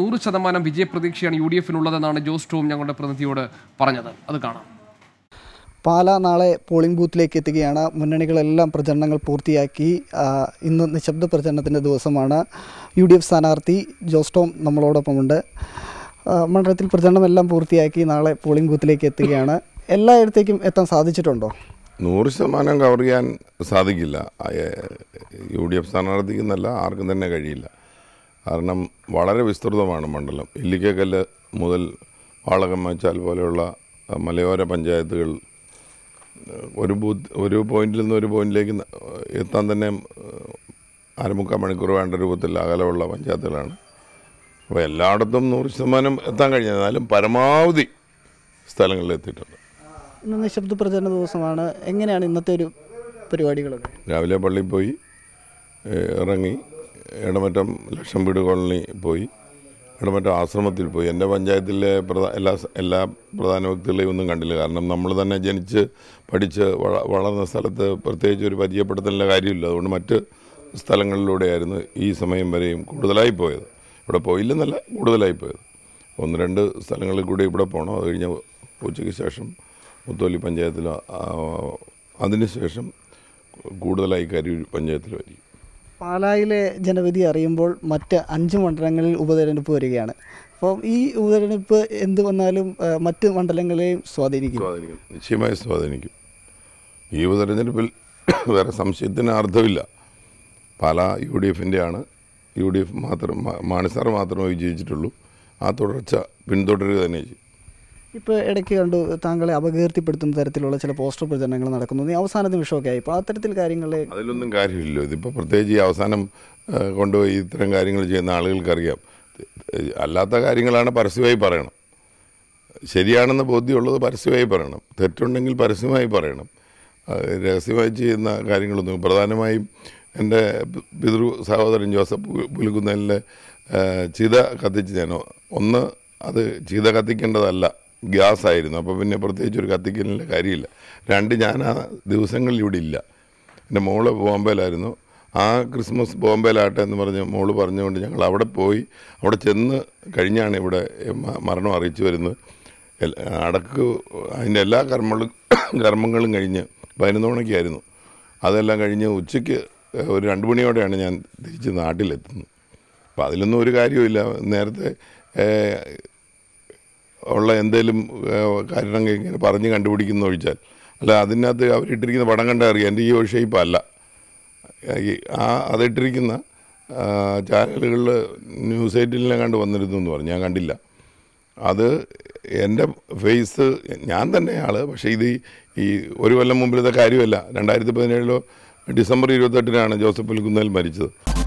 നൂറ് ശതമാനം വിജയപ്രതീക്ഷയാണ് യു ഡി എഫിനുള്ളതെന്നാണ് ജോസ് ടോം ഞങ്ങളുടെ പ്രതിനിധിയോട് പറഞ്ഞത് അത് കാണാം പാല നാളെ പോളിംഗ് ബൂത്തിലേക്ക് എത്തുകയാണ് മുന്നണികളെല്ലാം പ്രചരണങ്ങൾ പൂർത്തിയാക്കി ഇന്ന് നിശബ്ദ പ്രചരണത്തിൻ്റെ ദിവസമാണ് യു ഡി എഫ് സ്ഥാനാർത്ഥി ജോസ് ടോം നമ്മളോടൊപ്പമുണ്ട് മണ്ഡലത്തിൽ പ്രചരണമെല്ലാം പൂർത്തിയാക്കി നാളെ പോളിംഗ് ബൂത്തിലേക്ക് എത്തുകയാണ് എല്ലായിടത്തേക്കും എത്താൻ സാധിച്ചിട്ടുണ്ടോ നൂറ് ശതമാനം കവർ ചെയ്യാൻ സാധിക്കില്ല യു ഡി എഫ് സ്ഥാനാർത്ഥിക്കുന്നല്ല ആർക്കും തന്നെ കഴിയില്ല കാരണം വളരെ വിസ്തൃതമാണ് മണ്ഡലം ഇല്ലിക്കക്കല്ല് മുതൽ വാളകമാച്ചാൽ പോലെയുള്ള മലയോര പഞ്ചായത്തുകൾ ഒരു ബൂത്ത് ഒരു പോയിന്റിൽ നിന്ന് ഒരു പോയിന്റിലേക്ക് എത്താൻ തന്നെ അരമുക്കാൽ മണിക്കൂർ വേണ്ട രൂപത്തിൽ അകലമുള്ള പഞ്ചായത്തുകളാണ് അപ്പോൾ എല്ലായിടത്തും നൂറ് ശതമാനം എത്താൻ കഴിഞ്ഞാലും പരമാവധി സ്ഥലങ്ങളിൽ എത്തിയിട്ടുണ്ട് ഇന്ന് നിശബ്ദ പ്രചരണ ദിവസമാണ് എങ്ങനെയാണ് ഇന്നത്തെ ഒരു പരിപാടികളൊക്കെ രാവിലെ പള്ളിയിൽ പോയി ഇറങ്ങി ഇടമറ്റം ലക്ഷം വീട് കോളനി പോയി ഇടമറ്റം ആശ്രമത്തിൽ പോയി എൻ്റെ പഞ്ചായത്തിലെ പ്രധാന എല്ലാ എല്ലാ പ്രധാന വ്യക്തികളെയും ഒന്നും കണ്ടില്ല കാരണം നമ്മൾ തന്നെ ജനിച്ച് പഠിച്ച് വളർന്ന സ്ഥലത്ത് പ്രത്യേകിച്ച് ഒരു പരിചയപ്പെടുത്തലിൻ്റെ കാര്യമില്ല അതുകൊണ്ട് മറ്റ് സ്ഥലങ്ങളിലൂടെയായിരുന്നു ഈ സമയം വരെയും കൂടുതലായി പോയത് ഇവിടെ പോയില്ലെന്നല്ല കൂടുതലായി പോയത് ഒന്ന് രണ്ട് സ്ഥലങ്ങളിൽ കൂടി ഇവിടെ പോകണം അത് കഴിഞ്ഞ ഉച്ചയ്ക്ക് ശേഷം മുത്തോലി പഞ്ചായത്തിൽ അതിനുശേഷം കൂടുതലായി കരൂർ പഞ്ചായത്തിൽ വരിക പാലായിലെ ജനവിധി അറിയുമ്പോൾ മറ്റ് അഞ്ച് മണ്ഡലങ്ങളിൽ ഉപതെരഞ്ഞെടുപ്പ് വരികയാണ് അപ്പോൾ ഈ ഉപതെരഞ്ഞെടുപ്പ് എന്ത് വന്നാലും മറ്റ് മണ്ഡലങ്ങളെയും സ്വാധീനിക്കും സ്വാധീനിക്കും നിശ്ചയമായും സ്വാധീനിക്കും ഈ ഉപതെരഞ്ഞെടുപ്പിൽ വേറെ സംശയത്തിന് അർത്ഥമില്ല പാല യു ഡി എഫിൻ്റെയാണ് യു ഡി എഫ് മാത്രം മാണിസാർ മാത്രമേ വിജയിച്ചിട്ടുള്ളൂ ആ തുടർച്ച പിന്തുടരുക തന്നെ ചെയ്യും ഇപ്പോൾ ഇടയ്ക്ക് കണ്ടു താങ്കളെ അപകീർത്തിപ്പെടുത്തുന്ന തരത്തിലുള്ള ചില പോസ്റ്റർ പ്രചരണങ്ങൾ നടക്കുന്നു അവസാന നിമിഷമൊക്കെ ആയി ഇപ്പോൾ അത്തരത്തിൽ കാര്യങ്ങളെ അതിലൊന്നും കാര്യമില്ലല്ലോ ഇതിപ്പോൾ പ്രത്യേകിച്ച് ഈ അവസാനം കൊണ്ടുപോയി ഇത്തരം കാര്യങ്ങൾ ചെയ്യുന്ന ആളുകൾക്കറിയാം അല്ലാത്ത കാര്യങ്ങളാണ് പരസ്യമായി പറയണം ശരിയാണെന്ന് ബോധ്യമുള്ളത് പരസ്യമായി പറയണം തെറ്റുണ്ടെങ്കിൽ പരസ്യമായി പറയണം രഹസ്യമായി ചെയ്യുന്ന കാര്യങ്ങളൊന്നും പ്രധാനമായും എൻ്റെ പിതൃ സഹോദരൻ ജോസഫ് പുലുകുന്നലിലെ ചിത കത്തിച്ച് ഞാൻ ഒന്ന് അത് ചിത കത്തിക്കേണ്ടതല്ല ഗ്യാസ് ആയിരുന്നു അപ്പോൾ പിന്നെ പ്രത്യേകിച്ച് ഒരു കത്തിക്കലിൻ്റെ കാര്യമില്ല രണ്ട് ഞാൻ ആ ദിവസങ്ങളിൽ ഇവിടെ ഇല്ല എൻ്റെ മോള് ബോംബേലായിരുന്നു ആ ക്രിസ്മസ് ബോംബേലാട്ടെ എന്ന് പറഞ്ഞ് മോള് പറഞ്ഞുകൊണ്ട് ഞങ്ങൾ അവിടെ പോയി അവിടെ ചെന്ന് കഴിഞ്ഞാണ് ഇവിടെ മരണം അറിയിച്ചു വരുന്നത് അടക്ക് അതിൻ്റെ എല്ലാ കർമ്മങ്ങളും കർമ്മങ്ങളും കഴിഞ്ഞ് പതിനൊന്ന് മണിക്കായിരുന്നു അതെല്ലാം കഴിഞ്ഞ് ഉച്ചയ്ക്ക് ഒരു രണ്ട് മണിയോടെയാണ് ഞാൻ തിരിച്ച് നാട്ടിലെത്തുന്നത് അപ്പോൾ അതിലൊന്നും ഒരു കാര്യമില്ല നേരത്തെ ഉള്ള എന്തെങ്കിലും കാര്യങ്ങൾ ഇങ്ങനെ പറഞ്ഞ് കണ്ടുപിടിക്കുന്ന ഒഴിച്ചാൽ അല്ല അതിനകത്ത് അവരിട്ടിരിക്കുന്ന പടം കണ്ടാൽ അറിയാം എൻ്റെ ഈ ഒരു ഷേപ്പല്ല ഈ ആ അതിട്ടിരിക്കുന്ന ചാനലുകളിൽ ന്യൂസ് എയ്റ്റിലെ കണ്ട് വന്നിരുന്നു എന്ന് പറഞ്ഞു ഞാൻ കണ്ടില്ല അത് എൻ്റെ ഫേസ് ഞാൻ തന്നെയാണ് പക്ഷേ ഇത് ഈ ഒരു കൊല്ലം മുമ്പിലത്തെ കാര്യമല്ല രണ്ടായിരത്തി പതിനേഴിലോ ഡിസംബർ ഇരുപത്തെട്ടിനാണ് ജോസഫ് പുൽക്കുന്നേൽ മരിച്ചത്